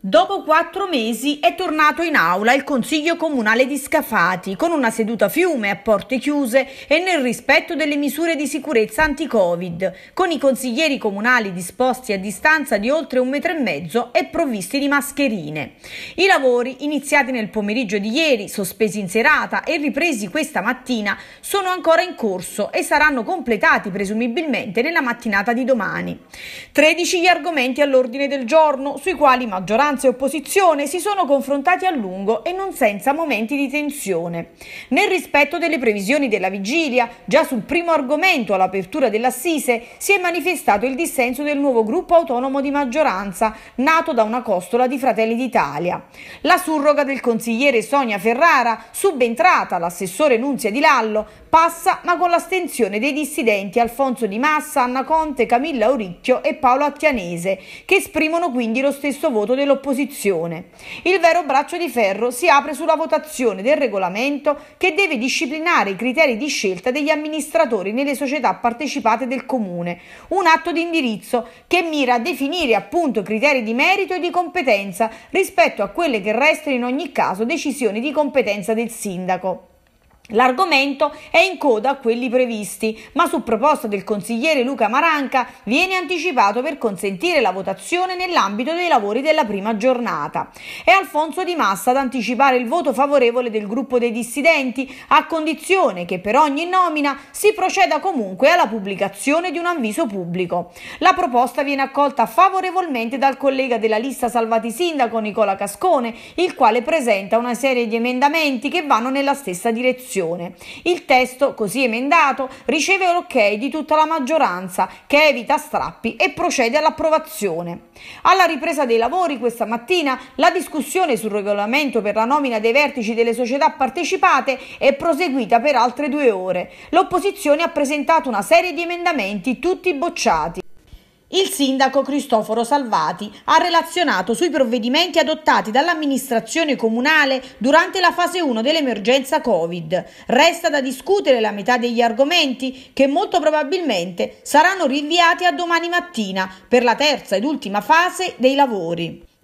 Dopo quattro mesi è tornato in aula il Consiglio Comunale di Scafati con una seduta a fiume a porte chiuse e nel rispetto delle misure di sicurezza anti-Covid, con i consiglieri comunali disposti a distanza di oltre un metro e mezzo e provvisti di mascherine. I lavori, iniziati nel pomeriggio di ieri, sospesi in serata e ripresi questa mattina, sono ancora in corso e saranno completati presumibilmente nella mattinata di domani. 13 gli argomenti all'ordine del giorno sui quali maggioranza maggioranza e opposizione si sono confrontati a lungo e non senza momenti di tensione. Nel rispetto delle previsioni della vigilia, già sul primo argomento all'apertura dell'assise, si è manifestato il dissenso del nuovo gruppo autonomo di maggioranza, nato da una costola di Fratelli d'Italia. La surroga del consigliere Sonia Ferrara, subentrata all'assessore Nunzia Di Lallo, passa ma con l'astenzione dei dissidenti Alfonso Di Massa, Anna Conte, Camilla Oricchio e Paolo Attianese, che esprimono quindi lo stesso voto dell'opposizione dell'opposizione. Il vero braccio di ferro si apre sulla votazione del regolamento che deve disciplinare i criteri di scelta degli amministratori nelle società partecipate del Comune, un atto di indirizzo che mira a definire appunto criteri di merito e di competenza rispetto a quelle che restano in ogni caso decisioni di competenza del sindaco. L'argomento è in coda a quelli previsti, ma su proposta del consigliere Luca Maranca viene anticipato per consentire la votazione nell'ambito dei lavori della prima giornata. È Alfonso Di Massa ad anticipare il voto favorevole del gruppo dei dissidenti, a condizione che per ogni nomina si proceda comunque alla pubblicazione di un avviso pubblico. La proposta viene accolta favorevolmente dal collega della lista Salvati Sindaco Nicola Cascone, il quale presenta una serie di emendamenti che vanno nella stessa direzione. Commissione. Il testo, così emendato, riceve l'ok di tutta la maggioranza che evita strappi e procede all'approvazione. Alla ripresa dei lavori questa mattina la discussione sul regolamento per la nomina dei vertici delle società partecipate è proseguita per altre due ore. L'opposizione ha presentato una serie di emendamenti tutti bocciati. Il sindaco Cristoforo Salvati ha relazionato sui provvedimenti adottati dall'amministrazione comunale durante la fase 1 dell'emergenza Covid. Resta da discutere la metà degli argomenti che molto probabilmente saranno rinviati a domani mattina per la terza ed ultima fase dei lavori.